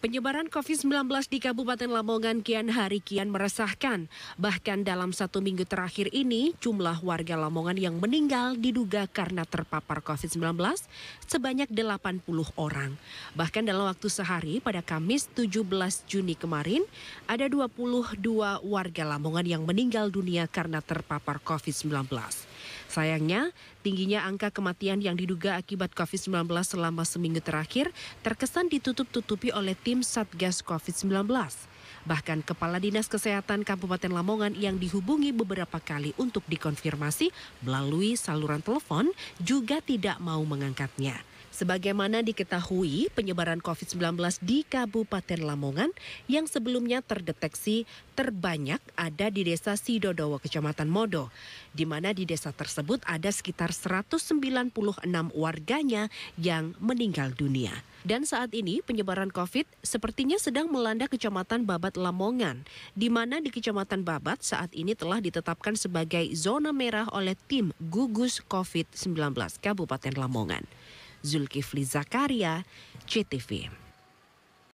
Penyebaran COVID-19 di Kabupaten Lamongan kian hari kian meresahkan. Bahkan dalam satu minggu terakhir ini, jumlah warga Lamongan yang meninggal diduga karena terpapar COVID-19 sebanyak 80 orang. Bahkan dalam waktu sehari pada Kamis 17 Juni kemarin, ada 22 warga Lamongan yang meninggal dunia karena terpapar COVID-19. Sayangnya, tingginya angka kematian yang diduga akibat COVID-19 selama seminggu terakhir terkesan ditutup-tutupi oleh tim tim Satgas COVID-19. Bahkan Kepala Dinas Kesehatan Kabupaten Lamongan yang dihubungi beberapa kali untuk dikonfirmasi melalui saluran telepon juga tidak mau mengangkatnya. Sebagaimana diketahui, penyebaran COVID-19 di Kabupaten Lamongan yang sebelumnya terdeteksi terbanyak ada di Desa Sidodowo, Kecamatan Modo, di mana di desa tersebut ada sekitar 196 warganya yang meninggal dunia. Dan saat ini penyebaran COVID sepertinya sedang melanda Kecamatan Babat Lamongan, di mana di Kecamatan Babat saat ini telah ditetapkan sebagai zona merah oleh tim gugus COVID-19 Kabupaten Lamongan. Zulkifli Zakaria, CTV.